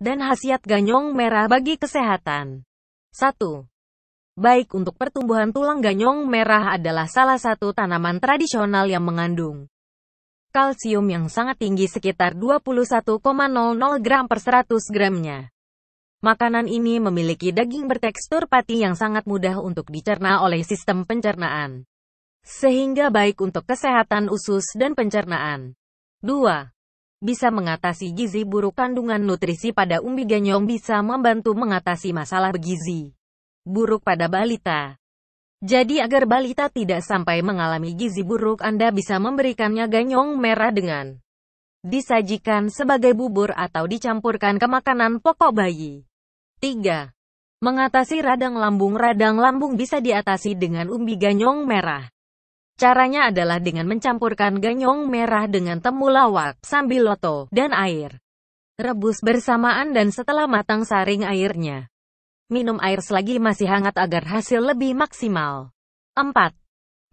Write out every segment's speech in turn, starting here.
dan khasiat ganyong merah bagi kesehatan. 1. Baik untuk pertumbuhan tulang ganyong merah adalah salah satu tanaman tradisional yang mengandung kalsium yang sangat tinggi sekitar 21,00 gram per 100 gramnya. Makanan ini memiliki daging bertekstur pati yang sangat mudah untuk dicerna oleh sistem pencernaan. Sehingga baik untuk kesehatan usus dan pencernaan. 2 bisa mengatasi gizi buruk kandungan nutrisi pada umbi ganyong bisa membantu mengatasi masalah gizi buruk pada balita. Jadi agar balita tidak sampai mengalami gizi buruk Anda bisa memberikannya ganyong merah dengan disajikan sebagai bubur atau dicampurkan ke makanan pokok bayi. 3. Mengatasi radang lambung Radang lambung bisa diatasi dengan umbi ganyong merah. Caranya adalah dengan mencampurkan ganyong merah dengan temulawak, sambiloto, dan air. Rebus bersamaan dan setelah matang saring airnya. Minum air selagi masih hangat agar hasil lebih maksimal. 4.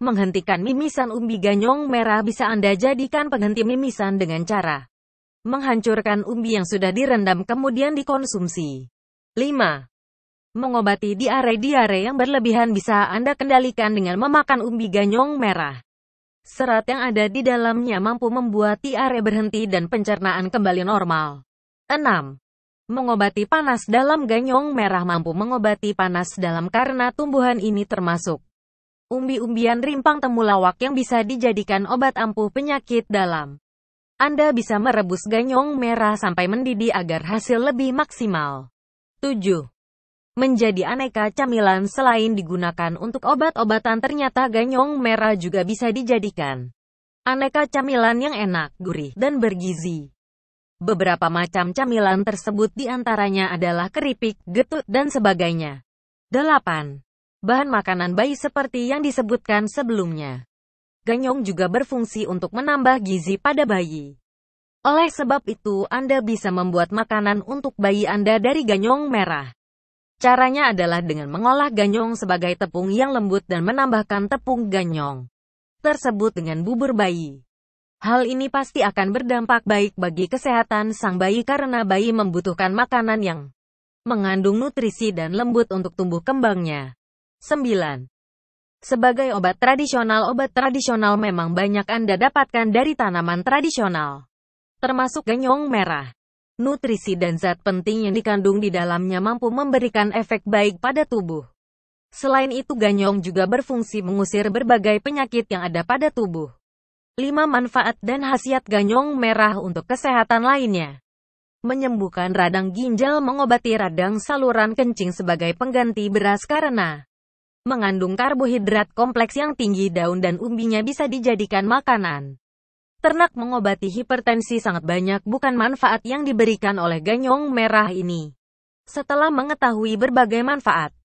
Menghentikan mimisan umbi ganyong merah bisa Anda jadikan penghenti mimisan dengan cara menghancurkan umbi yang sudah direndam kemudian dikonsumsi. 5. Mengobati diare-diare yang berlebihan bisa Anda kendalikan dengan memakan umbi ganyong merah. Serat yang ada di dalamnya mampu membuat diare berhenti dan pencernaan kembali normal. 6. Mengobati panas dalam ganyong merah mampu mengobati panas dalam karena tumbuhan ini termasuk umbi-umbian rimpang temulawak yang bisa dijadikan obat ampuh penyakit dalam. Anda bisa merebus ganyong merah sampai mendidih agar hasil lebih maksimal. 7 menjadi aneka camilan selain digunakan untuk obat-obatan ternyata ganyong merah juga bisa dijadikan aneka camilan yang enak, gurih, dan bergizi. Beberapa macam camilan tersebut diantaranya adalah keripik, getuk dan sebagainya. 8. Bahan makanan bayi seperti yang disebutkan sebelumnya. Ganyong juga berfungsi untuk menambah gizi pada bayi. Oleh sebab itu, Anda bisa membuat makanan untuk bayi Anda dari ganyong merah. Caranya adalah dengan mengolah ganyong sebagai tepung yang lembut dan menambahkan tepung ganyong tersebut dengan bubur bayi. Hal ini pasti akan berdampak baik bagi kesehatan sang bayi karena bayi membutuhkan makanan yang mengandung nutrisi dan lembut untuk tumbuh kembangnya. 9. Sebagai obat tradisional, obat tradisional memang banyak Anda dapatkan dari tanaman tradisional, termasuk ganyong merah nutrisi dan zat penting yang dikandung di dalamnya mampu memberikan efek baik pada tubuh. Selain itu ganyong juga berfungsi mengusir berbagai penyakit yang ada pada tubuh. 5 manfaat dan khasiat ganyong merah untuk kesehatan lainnya. Menyembuhkan radang ginjal mengobati radang saluran kencing sebagai pengganti beras karena mengandung karbohidrat kompleks yang tinggi daun dan umbinya bisa dijadikan makanan. Ternak mengobati hipertensi sangat banyak bukan manfaat yang diberikan oleh ganyong merah ini. Setelah mengetahui berbagai manfaat,